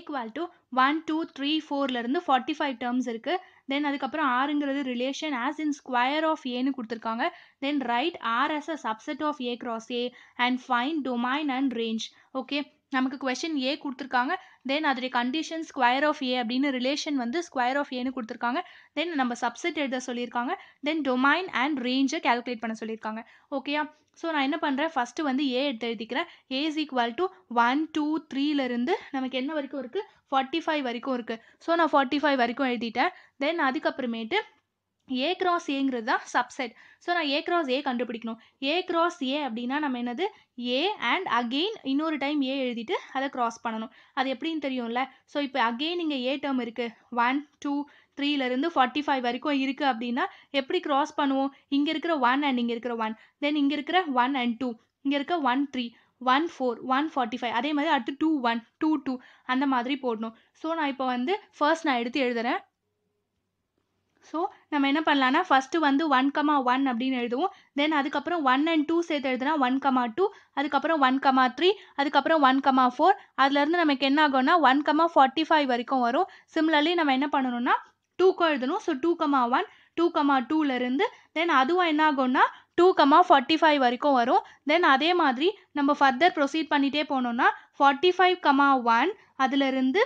equal to one two three ஃபோர்லேருந்து forty five terms இருக்குது then அதுக்கப்புறம் ஆறுங்கிறது relation as in square of ஏன்னு கொடுத்துருக்காங்க then right R is a subset of A cross A and fine domain and range okay நமக்கு question A கொடுத்துருக்காங்க then அதோடைய condition square of ஏ அப்படின்னு relation வந்து ஸ்கொயர் ஆஃப் ஏன்னு கொடுத்துருக்காங்க தென் நம்ம சப்செட் எழுத சொல்லியிருக்காங்க தென் டொமைன் அண்ட் ரேஞ்சை கேல்குலேட் பண்ண சொல்லியிருக்காங்க ஓகேயா ஸோ நான் என்ன பண்ணுறேன் ஃபஸ்ட்டு வந்து ஏ எடுத்து எழுதிக்கிறேன் A is equal to one two த்ரீலேருந்து நமக்கு என்ன வரைக்கும் இருக்குது ஃபார்ட்டி ஃபைவ் வரைக்கும் இருக்குது ஸோ நான் ஃபார்ட்டி ஃபைவ் வரைக்கும் எழுதிட்டேன் தென் அதுக்கப்புறமேட்டு ஏ கிராஸ் ஏங்கிறது தான் சப்செட் ஸோ நான் ஏ கிராஸ் ஏ கண்டுபிடிக்கணும் ஏ கிராஸ் ஏ அப்படின்னா நம்ம என்னது ஏ அண்ட் அகெயின் இன்னொரு டைம் ஏ எழுதிட்டு அதை கிராஸ் பண்ணணும் அது எப்படின்னு தெரியும்ல ஸோ இப்போ அகெயின் இங்கே ஏ டேர்ம் இருக்குது ஒன் டூ த்ரீலேருந்து ஃபார்ட்டி ஃபைவ் வரைக்கும் இருக்குது அப்படின்னா எப்படி கிராஸ் பண்ணுவோம் இங்கே இருக்கிற ஒன் அண்ட் இங்கே இருக்கிற ஒன் தென் இங்கே இருக்கிற ஒன் அண்ட் டூ இங்கே இருக்க one three one four one forty five அதே மாதிரி அடுத்து டூ ஒன் டூ டூ அந்த மாதிரி போடணும் ஸோ நான் இப்போ வந்து ஃபர்ஸ்ட் நான் எடுத்து எழுதுகிறேன் ஸோ நம்ம என்ன பண்ணலான்னா ஃபஸ்ட்டு வந்து ஒன் கமா ஒன் அப்படின்னு எழுதுவோம் தென் அதுக்கப்புறம் ஒன் அண்ட் டூ சேர்த்து எழுதுனா ஒன் கமா டூ அதுக்கப்புறம் ஒன் கமா த்ரீ அதுக்கப்புறம் ஒன் கமா ஃபோர் அதுலேருந்து நமக்கு என்ன ஆகும்னா ஒன் கமா ஃபார்ட்டி ஃபைவ் வரைக்கும் வரும் சிம்லர்லி நம்ம என்ன பண்ணணும்னா டூக்கும் எழுதணும் so two comma one two comma டூலேருந்து தென் அதுவும் என்ன ஆகும்னா டூ கமா ஃபார்ட்டி ஃபைவ் வரைக்கும் வரும் தென் அதே மாதிரி நம்ம ஃபர்தர் ப்ரொசீட் பண்ணிகிட்டே போனோம்னா ஃபார்ட்டி ஃபைவ் கமா ஒன் அதுலேருந்து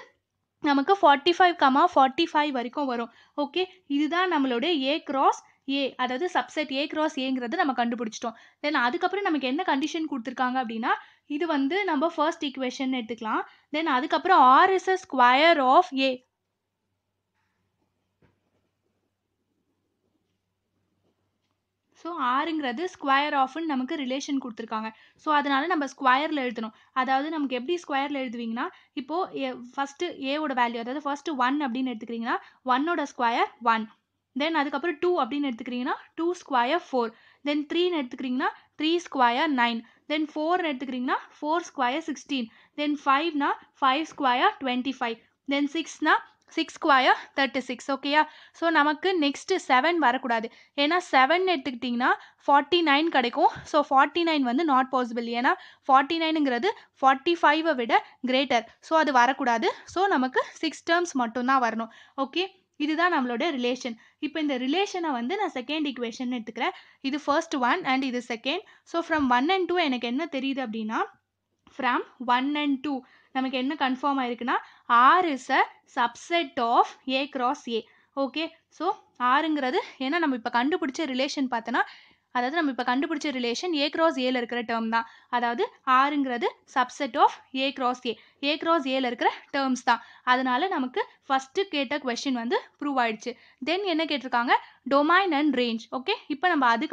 நமக்கு forty five comma forty five வரைக்கும் வரும் ஓகே இதுதான் நம்மளுடைய ஏ கிராஸ் ஏ அதாவது சப்செட் ஏ கிராஸ் ஏங்கிறது நம்ம கண்டுபிடிச்சிட்டோம் தென் அதுக்கப்புறம் நமக்கு என்ன கண்டிஷன் கொடுத்துருக்காங்க அப்படின்னா இது வந்து நம்ம ஃபர்ஸ்ட் ஈக்குவேஷன் எடுத்துக்கலாம் தென் அதுக்கப்புறம் R is a square of A so ஆறுங்கிறது ஸ்கொயர் ஆஃப்னு நமக்கு ரிலேஷன் கொடுத்துருக்காங்க ஸோ அதனால் நம்ம ஸ்கொயரில் எழுதணும் அதாவது நமக்கு எப்படி ஸ்கொயரில் எழுதுவீங்கன்னா இப்போது ஃபஸ்ட்டு ஏவோட வேல்யூ அதாவது ஃபஸ்ட்டு ஒன் அப்படின்னு எடுத்துக்கிறீங்கன்னா ஒன்னோட ஸ்கொயர் ஒன் தென் அதுக்கப்புறம் டூ அப்படின்னு எடுத்துக்கிறீங்கன்னா டூ ஸ்கொயர் ஃபோர் தென் த்ரீன்னு எடுத்துக்கிறீங்கன்னா த்ரீ ஸ்கொயர் நைன் தென் ஃபோர்னு எடுத்துக்கிறீங்கன்னா ஃபோர் ஸ்கொயர் சிக்ஸ்டீன் தென் ஃபைவ்னா five square twenty five then சிக்ஸ்னா சிக்ஸ் ஸ்கொயர் தேர்ட்டி சிக்ஸ் ஓகேயா ஸோ நமக்கு நெக்ஸ்ட்டு செவன் வரக்கூடாது ஏன்னா செவன் எடுத்துக்கிட்டிங்கன்னா ஃபார்ட்டி நைன் கிடைக்கும் ஸோ ஃபார்ட்டி நைன் வந்து நாட் பாசிபிள் ஏன்னா ஃபார்ட்டி நைனுங்கிறது ஃபார்ட்டி ஃபைவை விட கிரேட்டர் ஸோ அது வரக்கூடாது ஸோ நமக்கு சிக்ஸ் டேர்ம்ஸ் மட்டும்தான் வரணும் ஓகே இதுதான் நம்மளோட ரிலேஷன் இப்போ இந்த ரிலேஷனை வந்து நான் செகண்ட் இக்குவேஷன் எடுத்துக்கிறேன் இது ஃபர்ஸ்ட் ஒன் அண்ட் இது second so from one and two எனக்கு என்ன தெரியுது அப்படின்னா ஃப்ரம் ஒன் அண்ட் டூ நமக்கு என்ன கன்ஃபார்ம் ஆயிருக்குன்னா R is a subset of A cross A okay so ஆறுங்கிறது ஏன்னா நம்ம இப்போ கண்டுபிடிச்ச ரிலேஷன் பார்த்தோன்னா அதாவது நம்ம இப்போ கண்டுபிடிச்ச ரிலேஷன் ஏ கிராஸ் ஏல இருக்கிற டேர்ம் தான் அதாவது ஆறுங்கிறது subset of A cross A A cross ஏல இருக்கிற டேர்ம்ஸ் தான் அதனால நமக்கு ஃபஸ்ட்டு கேட்ட கொஷின் வந்து ப்ரூவ் ஆயிடுச்சு தென் என்ன கேட்டிருக்காங்க டொமைன் அண்ட் ரேஞ்ச் ஓகே இப்போ நம்ம அது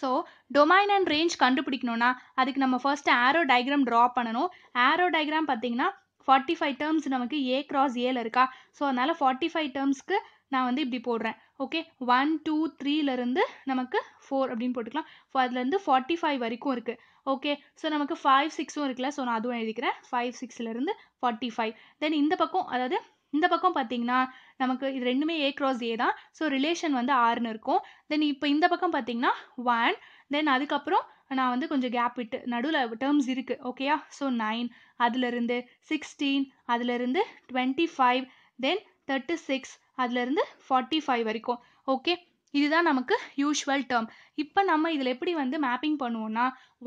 ஸோ டொமைன் அண்ட் ரேஞ்ச் கண்டுபிடிக்கணும்னா அதுக்கு நம்ம ஃபர்ஸ்ட் ஆரோ டயக்ராம் ட்ரா பண்ணணும் ஆரோ டயக்ராம் பார்த்தீங்கன்னா ஃபார்ட்டி ஃபைவ் டேர்ம்ஸ் நமக்கு ஏ கிராஸ் ஏல இருக்கா ஸோ அதனால் ஃபார்ட்டி ஃபைவ் டேர்ம்ஸ்க்கு நான் வந்து இப்படி போடுறேன் ஓகே ஒன் டூ த்ரீலேருந்து நமக்கு ஃபோர் அப்படின்னு போட்டுக்கலாம் அதுலேருந்து ஃபார்ட்டி ஃபைவ் வரைக்கும் இருக்குது ஓகே ஸோ நமக்கு ஃபைவ் சிக்ஸும் இருக்குல்ல ஸோ நான் அதுவும் எழுதிக்கிறேன் ஃபைவ் சிக்ஸ்லேருந்து ஃபார்ட்டி ஃபைவ் தென் இந்த பக்கம் அதாவது இந்த பக்கம் பார்த்தீங்கன்னா நமக்கு இது ரெண்டுமே ஏ க்ராஸ் ஏ தான் ஸோ ரிலேஷன் வந்து ஆறுன்னு இருக்கும் தென் இப்போ இந்த பக்கம் பார்த்தீங்கன்னா ஒன் தென் அதுக்கப்புறம் நான் வந்து கொஞ்சம் கேப் விட்டு நடுவில் டேர்ம்ஸ் இருக்குது ஓகேயா ஸோ நைன் அதுலேருந்து சிக்ஸ்டீன் அதுலேருந்து twenty five then thirty six அதுலேருந்து ஃபார்ட்டி ஃபைவ் வரைக்கும் ஓகே இதுதான் நமக்கு யூஷுவல் டேர்ம் இப்போ நம்ம இதில் எப்படி வந்து மேப்பிங் பண்ணுவோம்னா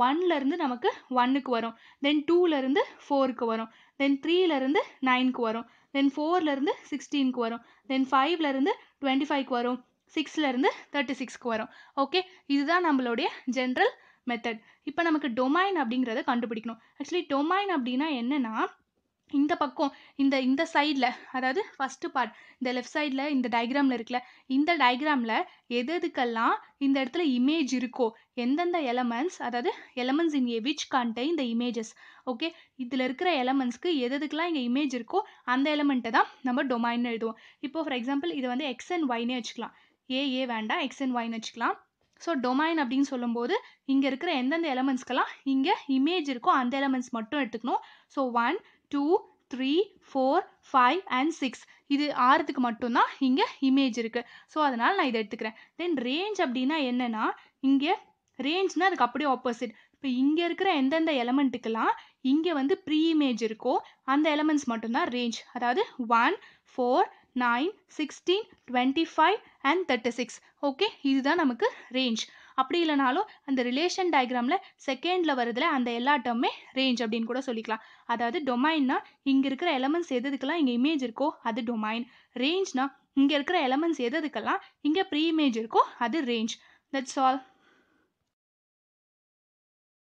ஒன்லேருந்து நமக்கு ஒன்னுக்கு வரும் தென் டூலேருந்து ஃபோருக்கு வரும் தென் த்ரீலேருந்து நைனுக்கு வரும் தென் ஃபோர்லேருந்து சிக்ஸ்டீனுக்கு வரும் தென் ஃபைவ்லேருந்து டுவெண்ட்டி ஃபைவ்க்கு வரும் சிக்ஸ்லேருந்து தேர்ட்டி சிக்ஸ்க்கு வரும் ஓகே இதுதான் நம்மளுடைய ஜென்ரல் மெத்தட் இப்போ நமக்கு டொமைன் அப்படிங்கிறத கண்டுபிடிக்கணும் ஆக்சுவலி டொமைன் அப்படின்னா என்னென்னா இந்த பக்கம் இந்த இந்த சைடில் அதாவது ஃபஸ்ட்டு பார்ட் இந்த லெஃப்ட் சைடில் இந்த டைக்ராமில் இருக்குல்ல இந்த டைக்ராமில் எது எதுக்கெல்லாம் இந்த இடத்துல இமேஜ் இருக்கோ எந்தெந்த எலமெண்ட்ஸ் அதாவது எலமெண்ட்ஸ் இன் ஏ விச் கான்டெயின் இந்த இமேஜஸ் ஓகே இதில் இருக்கிற எலமெண்ட்ஸ்க்கு எது எதுக்கெல்லாம் இங்கே இமேஜ் இருக்கோ அந்த எலமெண்ட்டை தான் நம்ம டொமைன்னு எழுதுவோம் இப்போ ஃபார் எக்ஸாம்பிள் இதை வந்து எக்ஸ் அண்ட் ஒய்னே வச்சுக்கலாம் ஏ ஏ வேண்டாம் எக்ஸ் அண்ட் ஒய்னு வச்சுக்கலாம் ஸோ டொமைன் அப்படின்னு சொல்லும்போது இங்கே இருக்கிற எந்தெந்த எலமெண்ட்ஸ்க்கெல்லாம் இங்கே இமேஜ் இருக்கோ அந்த எலமெண்ட்ஸ் மட்டும் எடுத்துக்கணும் so one two three four five and six இது ஆறுத்துக்கு மட்டும்தான் இங்கே இமேஜ் இருக்குது ஸோ அதனால் நான் இதை எடுத்துக்கிறேன் தென் ரேஞ்ச் அப்படின்னா என்னென்னா இங்கே ரேஞ்ச்னால் அதுக்கு அப்படியே ஆப்போசிட் இப்போ இங்கே இருக்கிற எந்தெந்த எலமெண்ட்டுக்கெல்லாம் இங்கே வந்து ப்ரீ இமேஜ் இருக்கோ அந்த எலமெண்ட்ஸ் மட்டும்தான் ரேஞ்ச் அதாவது one four nine sixteen twenty five and thirty six okay இதுதான் நமக்கு ரேஞ்ச் அப்படி இல்லைனாலும் அந்த ரிலேஷன் டயக்ராமில் செகண்டில் வரதுல அந்த எல்லா டேர்மே ரேஞ்ச் அப்படின்னு கூட சொல்லிக்கலாம் அதாவது டொமைன்னா இங்கே இருக்கிற எலமெண்ட்ஸ் எதுக்கெல்லாம் இங்கே இமேஜ் இருக்கோ அது டொமைன் ரேஞ்ச்னா இங்கே இருக்கிற எலமெண்ட்ஸ் எதுக்கெல்லாம் இங்கே ப்ரீ இமேஜ் இருக்கோ அது ரேஞ்ச் தட்ஸ் ஆல்